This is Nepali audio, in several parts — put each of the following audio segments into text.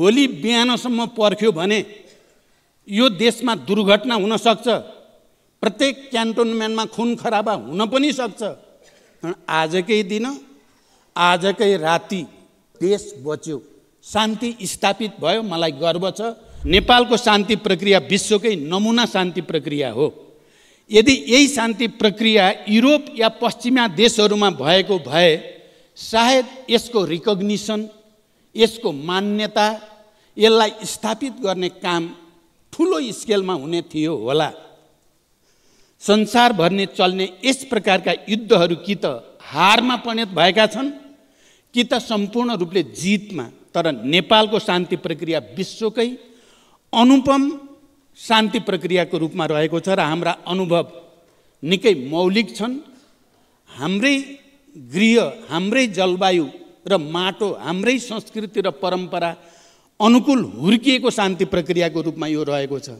भोलि बिहानसम्म पर्ख्यो भने यो देशमा दुर्घटना हुनसक्छ प्रत्येक क्यान्टोनमेन्टमा खुन खराबा हुन पनि सक्छ आजकै दिन आजकै राति देश बच्यो शान्ति स्थापित भयो मलाई गर्व छ नेपालको शान्ति प्रक्रिया विश्वकै नमुना शान्ति प्रक्रिया हो यदि यही शान्ति प्रक्रिया युरोप या पश्चिमा देशहरूमा भएको भए सायद यसको रिकग्निसन यसको मान्यता यसलाई स्थापित गर्ने काम ठुलो स्केलमा हुने थियो होला संसारभरि नै चल्ने यस प्रकारका युद्धहरू कि त हारमा परिणत भएका छन् कि त सम्पूर्ण रूपले जितमा तर नेपालको शान्ति प्रक्रिया विश्वकै अनुपम शान्ति प्रक्रियाको रूपमा रहेको छ र हाम्रा अनुभव निकै मौलिक छन् हाम्रै गृह हाम्रै जलवायु र माटो हाम्रै संस्कृति र परम्परा अनुकूल हुर्किएको शान्ति प्रक्रियाको रूपमा यो रहेको छ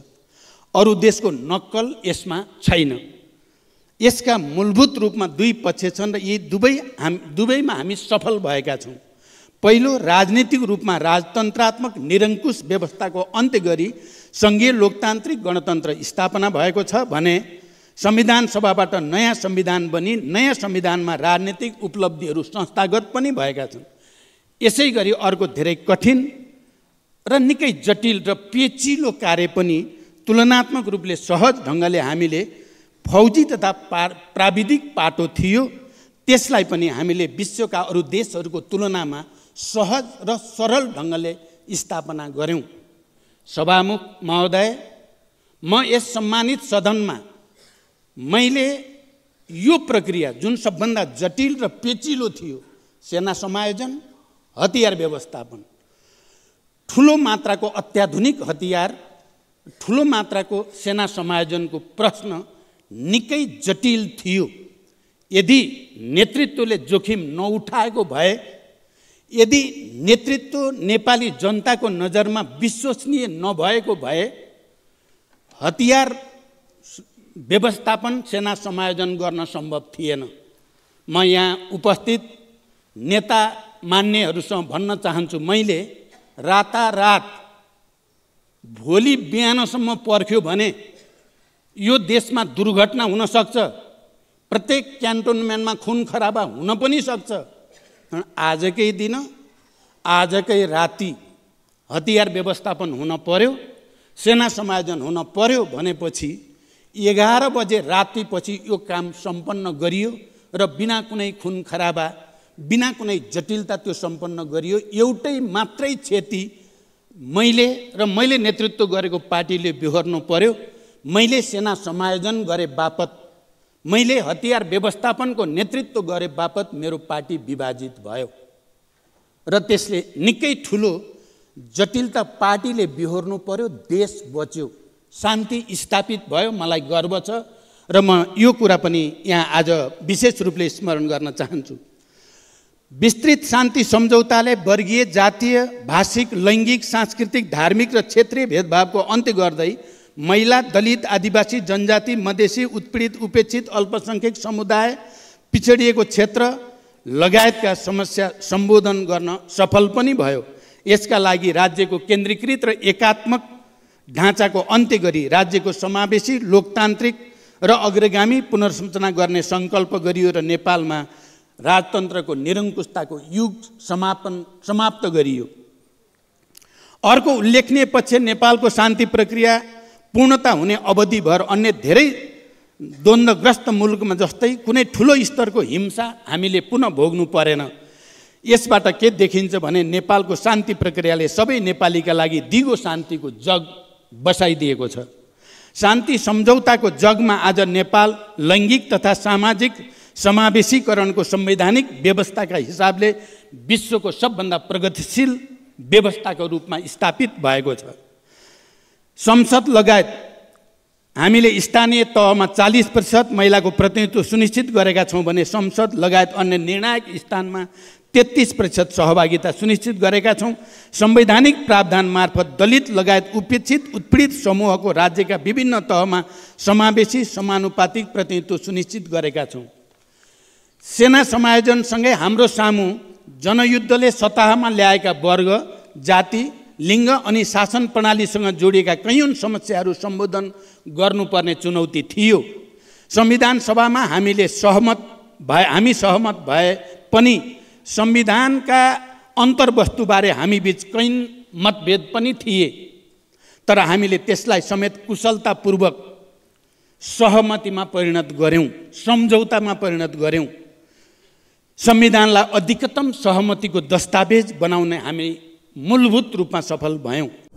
अरू देशको नक्कल यसमा छैन यसका मूलभूत रूपमा दुई पक्ष छन् र यी दुवै हाम दुवैमा हामी सफल भएका छौँ पहिलो राजनीतिक रूपमा राजतन्त्रात्मक निरङ्कुश व्यवस्थाको अन्त्य गरी सङ्घीय लोकतान्त्रिक गणतन्त्र स्थापना भएको छ भने संविधान सभाबाट नयाँ संविधान बनी नयाँ संविधानमा राजनीतिक उपलब्धिहरू संस्थागत पनि भएका छन् यसै गरी अर्को धेरै कठिन र निकै जटिल र पेचिलो कार्य पनि तुलनात्मक रूपले सहज ढङ्गले हामीले फौजी तथा पा प्राविधिक पाटो थियो त्यसलाई पनि हामीले विश्वका अरू देशहरूको तुलनामा सहज र सरल ढङ्गले स्थापना गऱ्यौँ सभामुख महोदय म यस सम्मानित सदनमा मैले यो प्रक्रिया जुन सबभन्दा जटिल र पेचिलो थियो सेना समायोजन हतियार व्यवस्थापन ठुलो मात्राको अत्याधुनिक हतियार ठुलो मात्राको सेना समायोजनको प्रश्न निकै जटिल थियो यदि नेतृत्वले जोखिम नउठाएको भए यदि नेतृत्व नेपाली जनताको नजरमा विश्वसनीय नभएको भए हतियार व्यवस्थापन सेना समायोजन गर्न सम्भव थिएन म यहाँ उपस्थित नेता मान्नेहरूसँग भन्न चाहन्छु मैले रातारात भोलि बिहानसम्म पर्ख्यो भने यो देशमा दुर्घटना हुनसक्छ प्रत्येक क्यान्टोनमेन्टमा खुन खराबा हुन पनि सक्छ आजकै दिन आजकै राति हतियार व्यवस्थापन हुन पर्यो सेना समायोजन हुन पर्यो भनेपछि एघार बजे रातिपछि यो काम सम्पन्न गरियो र बिना कुनै खुन खराबा बिना कुनै जटिलता त्यो सम्पन्न गरियो एउटै मात्रै क्षति मैले र मैले नेतृत्व गरेको पार्टीले बिहोर्नु पर्यो मैले सेना समायोजन गरे बापत मैले हतियार व्यवस्थापनको नेतृत्व गरे बापत मेरो पार्टी विभाजित भयो र त्यसले निकै ठुलो जटिलता पार्टीले बिहोर्नु पर्यो देश बच्यो शान्ति स्थापित भयो मलाई गर्व छ र म यो कुरा पनि यहाँ आज विशेष रूपले स्मरण गर्न चाहन्छु विस्तृत शान्ति सम्झौताले वर्गीय जातीय भाषिक लैङ्गिक सांस्कृतिक धार्मिक र क्षेत्रीय भेदभावको अन्त्य गर्दै महिला दलित आदिवासी जनजाति मधेसी उत्पीडित उपेक्षित अल्पसङ्ख्यक समुदाय पिछडिएको क्षेत्र लगायतका समस्या सम्बोधन गर्न सफल पनि भयो यसका लागि राज्यको केन्द्रीकृत र एकात्मक ढाँचाको अन्त्य गरी राज्यको समावेशी लोकतान्त्रिक र अग्रगामी पुनर्संरचना गर्ने सङ्कल्प गरियो र नेपालमा राजतन्त्रको निरङ्कुशताको युग समापन समाप्त गरियो अर्को उल्लेखनीय पक्ष नेपालको शान्ति प्रक्रिया पूर्णता हुने अवधिभर अन्य धेरै द्वन्द्वग्रस्त मुलुकमा जस्तै कुनै ठुलो स्तरको हिंसा हामीले पुनः भोग्नु परेन यसबाट के देखिन्छ भने नेपालको शान्ति प्रक्रियाले सबै नेपालीका लागि दिगो शान्तिको जग बसाइदिएको छ शान्ति सम्झौताको जगमा आज नेपाल लैङ्गिक तथा सामाजिक समावेशीकरणको संवैधानिक व्यवस्थाका हिसाबले विश्वको सबभन्दा प्रगतिशील व्यवस्थाको रूपमा स्थापित भएको छ संसद लगायत हामीले स्थानीय तहमा चालिस प्रतिशत महिलाको प्रतिनिधित्व सुनिश्चित गरेका छौँ भने संसद लगायत अन्य निर्णायक स्थानमा तेत्तिस प्रतिशत सहभागिता सुनिश्चित गरेका छौँ संवैधानिक प्रावधान मार्फत दलित लगायत उपेक्षित उत्पीडित समूहको राज्यका विभिन्न तहमा समावेशी समानुपातिक प्रतिनिधित्व सुनिश्चित गरेका छौँ सेना समायोजनसँगै हाम्रो सामु जनयुद्धले सतहमा ल्याएका वर्ग जाति लिङ्ग अनि शासन प्रणालीसँग जोडिएका कैयौँ समस्याहरू सम्बोधन गर्नुपर्ने चुनौती थियो संविधान सभामा हामीले सहमत भए हामी सहमत भए पनि संविधानका अन्तर्वस्तुबारे हामी बिच कैन मतभेद पनि थिए तर हामीले त्यसलाई समेत कुशलतापूर्वक सहमतिमा परिणत गऱ्यौँ सम्झौतामा परिणत गऱ्यौँ संविधानलाई अधिकतम सहमतिको दस्तावेज बनाउने हामी मूलभूत रूपमा सफल भयौँ